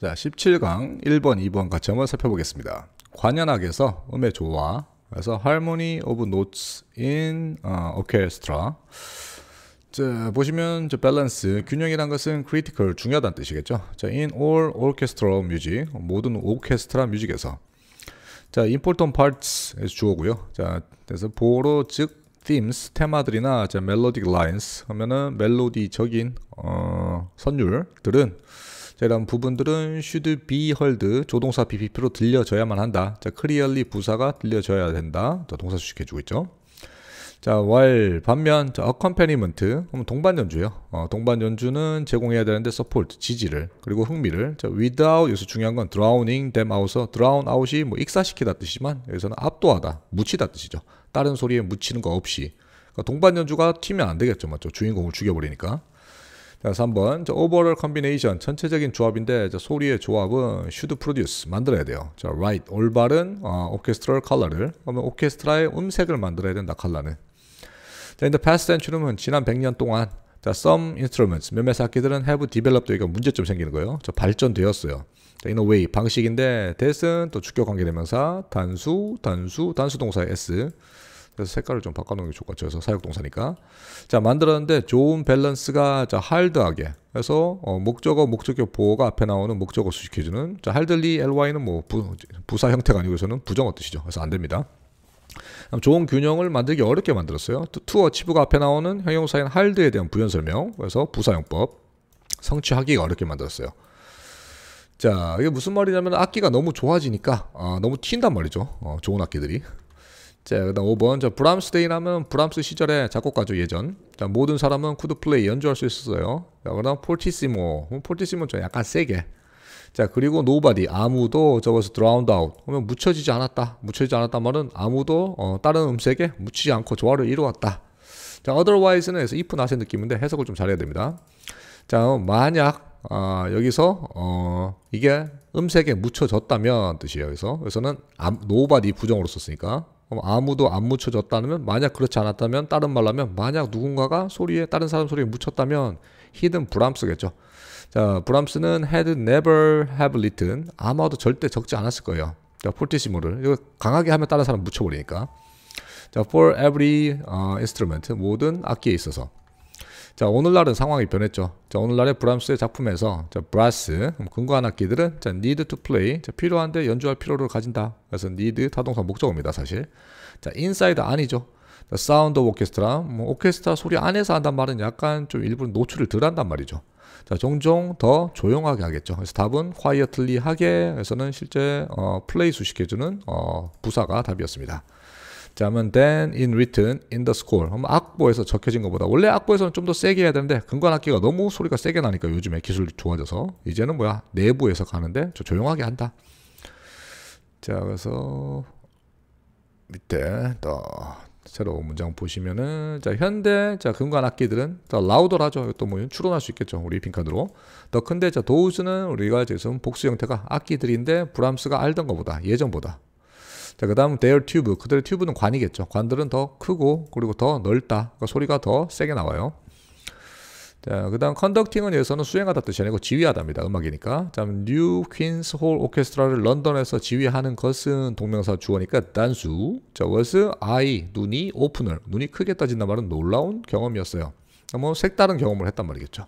자, 17강 1번, 2번 같이 한번 살펴보겠습니다. 관현악에서 음의 조화, 그래서 Harmony of Notes in 어, Orchestra. 자, 보시면 저 밸런스, 균형이란 것은 c r i t 중요하다는 뜻이겠죠. 자, in all o r c h e s t r a music, 모든 오케스트라 뮤직에서. 자, important parts 주어고요. 자, 그래서 보로 즉 themes, 테마들이나 자, melodic lines 하면은 멜로디적인 어, 선율들은 자, 이런 부분들은 should be heard 조동사 BPP로 들려져야만 한다. 자, clearly 부사가 들려져야 된다. 자, 동사 수식해 주고 있죠. 자, 월 반면 자, accompaniment 그럼 동반 연주요. 어, 동반 연주는 제공해야 되는데 support 지지를 그리고 흥미를 자, without 여기서 중요한 건 drowning them out서 drown out이 뭐 익사시키다 뜻이지만 여기서는 압도하다, 묻히다 뜻이죠. 다른 소리에 묻히는 거 없이 그러니까 동반 연주가 튀면 안 되겠죠, 맞죠? 주인공을 죽여버리니까. 자, 3번. 자, overall c 전체적인 조합인데, 자, 소리의 조합은 should produce. 만들어야 돼요. 자, right. 올바른, 어, o r c h e s t 를 그러면 오케스트라의 음색을 만들어야 된다, 컬러는. 자, in the past century는 지난 100년 동안, 자, some instruments. 몇몇 악기들은 have developed. 그러니 문제점 생기는 거예요. 자, 발전되었어요. 자, in a way. 방식인데, that은 또 주격 관계대명사, 단수, 단수, 단수 동사의 s. 그래서 색깔을 좀 바꿔놓는 게 좋을 것 같아요. 그래서 사육동사니까 자, 만들었는데 좋은 밸런스가 자, 할드하게. 그래서 어, 목적어, 목적격 보호가 앞에 나오는 목적어 수식해주는 자, 할들리 ly는 뭐 부, 부사 형태가 아니고 서는 부정어 뜻이죠. 그래서 안 됩니다. 좋은 균형을 만들기 어렵게 만들었어요. 투어 치부가 앞에 나오는 형용사인 할드에 대한 부연 설명. 그래서 부사용법 성취하기가 어렵게 만들었어요. 자, 이게 무슨 말이냐면 악기가 너무 좋아지니까 아, 너무 튄단 말이죠. 어, 좋은 악기들이. 자, 그다음 5번. 자, 브람스 데이 라면 브람스 시절의 작곡가죠, 예전. 자, 모든 사람은 쿠드 플레이 연주할 수 있었어요. 자, 그다음 폴티시모. 폴티시모 좀 약간 세게. 자, 그리고 노바디. 아무도 저것을 d r o w n e 그러면 묻혀지지 않았다. 묻혀지지 않았단 말은 아무도 어, 다른 음색에 묻히지 않고 조화를 이루었다. 자, otherwise는 해서 if not의 느낌인데 해석을 좀 잘해야 됩니다. 자, 만약 어, 여기서 어, 이게 음색에 묻혀졌다면 뜻이에요. 여기서 여기서는 노바디 부정으로 썼으니까 아무도 안 묻혀졌다면 만약 그렇지 않았다면 다른 말로 하면 만약 누군가가 소리에 다른 사람 소리에 묻혔다면 히든 브람스겠죠. 자, 브람스는 had never have written 아마도 절대 적지 않았을 거예요. 자, 폴티시모를 이거 강하게 하면 다른 사람 묻혀버리니까. 자, for every 어, instrument 모든 악기에 있어서 자, 오늘날은 상황이 변했죠. 자, 오늘날의 브람스의 작품에서 자, brass 근거한 악기들은 자, need to play 자, 필요한데 연주할 필요를 가진다. 그래서 need 타동사 목적어입니다, 사실. 자, inside 아니죠. 자, 사운드 오케스트라 뭐 오케스트라 소리 안에서 한단 말은 약간 좀 일부러 노출을 덜 한단 말이죠. 자, 종종 더 조용하게 하겠죠. 그래서 답은 quietly 하게에서는 실제 어, 플레이 수식해주는 어, 부사가 답이었습니다. 자면 then in written in the score. 그럼 악보에서 적혀진 것보다 원래 악보에서는 좀 더 세게 해야 되는데 근관 악기가 너무 소리가 세게 나니까 요즘에 기술이 좋아져서 이제는 뭐야 내부에서 가는데 저 조용하게 한다. 자 그래서 밑에 또 새로운 문장 보시면은 자 현대 자 금관 악기들은 자 라우더라죠. 또뭐 추론할 수 있겠죠. 우리 핑카드로. 더 큰데 자도우즈는 우리가 지금 복수 형태가 악기들인데 브람스가 알던 것보다 예전보다 자, 그 다음 their tube. 그들의 튜브는 관이겠죠. 관들은 더 크고 그리고 더 넓다. 그러니까 소리가 더 세게 나와요. 자, 그 다음 컨덕팅은 여기서는 수행하다 뜻이 아니고 지휘하답니다 음악이니까. 자, 뉴 퀸스 홀 오케스트라를 런던에서 지휘하는 것은 동명사 주어니까 단수. 자, was I, 눈이 오픈을, 눈이 크게 따진다 말은 놀라운 경험이었어요. 그러니까 뭐 색다른 경험을 했단 말이겠죠.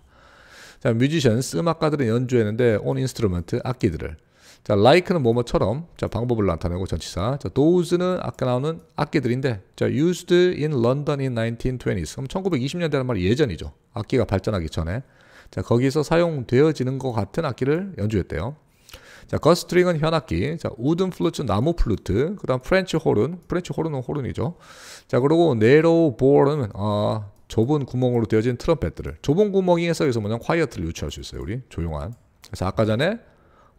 자, 뮤지션스, 음악가들은 연주했는데 온 인스트루먼트, 악기들을. 자, like는 뭐뭐처럼 자, 방법을 나타내고 전치사. 자, those는 아까 나오는 악기들인데 자, used in London in 1920s. 그럼 1920년대란 말이 예전이죠. 악기가 발전하기 전에. 자, 거기서 사용되어지는 것 같은 악기를 연주했대요. 자, 거스트링은 현악기, 자, 우든 플루트, 나무 플루트, 그 다음 프렌치 호른, 프렌치 호른은 호른이죠. 자, 그리고 네로 볼은, 어, 좁은 구멍으로 되어진 트럼펫들을, 좁은 구멍에서 여기서 뭐냐면 콰이어트를 유추할 수 있어요, 우리. 조용한. 그래서 아까 전에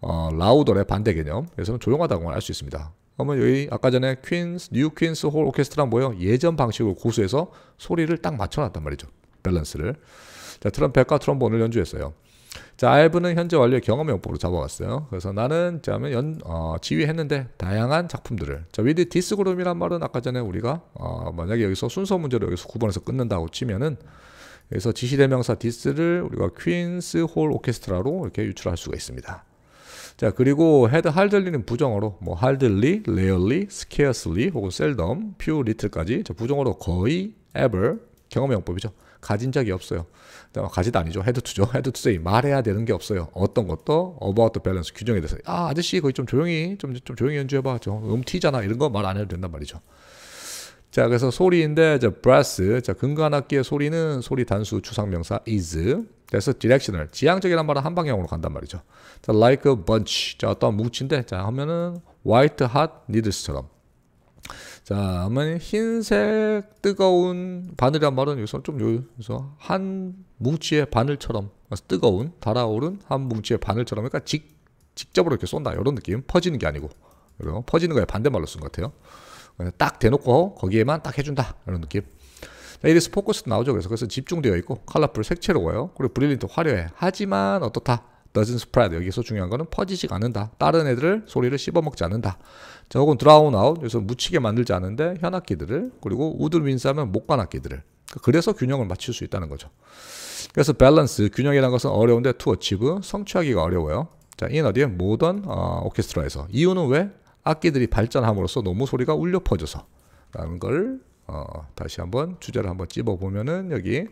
어, 라우더의 반대 개념. 그래서는 조용하다고 알수 있습니다. 그러면 여기 아까 전에 퀸스, 뉴 퀸스 홀 오케스트라 뭐예요? 예전 방식으로 고수해서 소리를 딱 맞춰놨단 말이죠. 밸런스를. 자, 트럼펫과 트럼본을 연주했어요. 자, 알브는 현재 완료경험 용법으로 잡아왔어요. 그래서 나는 자면 연 어, 지휘했는데 다양한 작품들을. 자, 위드 디스 그룹이란 말은 아까 전에 우리가 어, 만약에 여기서 순서 문제로 여기서 9번에서 끊는다고 치면은 그래서 지시대명사 디스를 우리가 퀸스 홀 오케스트라로 이렇게 유출할 수가 있습니다. 자, 그리고 헤드 할들리는 부정어로 뭐할 a 리레 l 리 스케어슬리 혹은 s 덤퓨리틀까지저 부정어로 거의 ever 경험형법이죠. 의 가진 적이 없어요. 가지도 아니죠. 헤드 투죠. 헤드 투세이 말해야 되는 게 없어요. 어떤 것도 어바웃 u t the b a l 에 대해서 아 아저씨 거기 좀 조용히 좀, 좀 조용히 연주해봐. 저음 튀잖아 이런 거 말 안 해도 된단 말이죠. 자 그래서 소리인데 저 b r a s 자 근간 악기의 소리는 소리 단수 추상명사 is 그래서 디렉션을 지향적이란 말은 한 방향으로 간단 말이죠. 자, like a bunch. 자, 어떤 뭉인데 자, 하면은 white hot needles처럼. 자, 하면 흰색 뜨거운 바늘이란 말은 여기서 좀 여기서 한 뭉치의 바늘처럼 뜨거운 달아오른 한 뭉치의 바늘처럼 그러니까 직 직접으로 이렇게 쏜다 이런 느낌 퍼지는 게 아니고 고 퍼지는 거에 반대말로 쓴 것 같아요. 딱 대놓고 거기에만 딱 해준다 이런 느낌. 레이디스 포커스도 나오죠. 그래서 그래서 집중되어 있고 컬러풀 색채로 와요. 그리고 브릴리트 화려해. 하지만 어떻다. doesn't spread. 여기서 중요한 거는 퍼지지 않는다. 다른 애들 소리를 씹어먹지 않는다. 자, 혹은 드라운 아웃. 여기서 묻히게 만들지 않는데 현악기들을 그리고 우드 윈스하면 목관악기들을. 그래서 균형을 맞출 수 있다는 거죠. 그래서 밸런스, 균형이라는 것은 어려운데 투 어치브, 성취하기가 어려워요. 자, 인어디의 모던 어, 오케스트라에서. 이유는 왜? 악기들이 발전함으로써 너무 소리가 울려 퍼져서 라는 걸 어, 다시 한번 주제를 한번 찝어 보면은 여기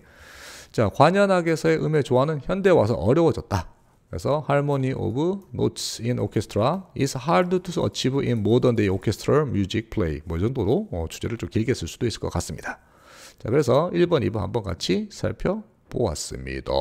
자 관현악에서의 음의 조화는 현대 와서 어려워졌다. 그래서 harmony of notes in orchestra is hard to achieve in modern day orchestral music play 뭐 정도로 어, 주제를 좀 길게 쓸 수도 있을 것 같습니다. 자 그래서 1번, 2번 한번 같이 살펴보았습니다.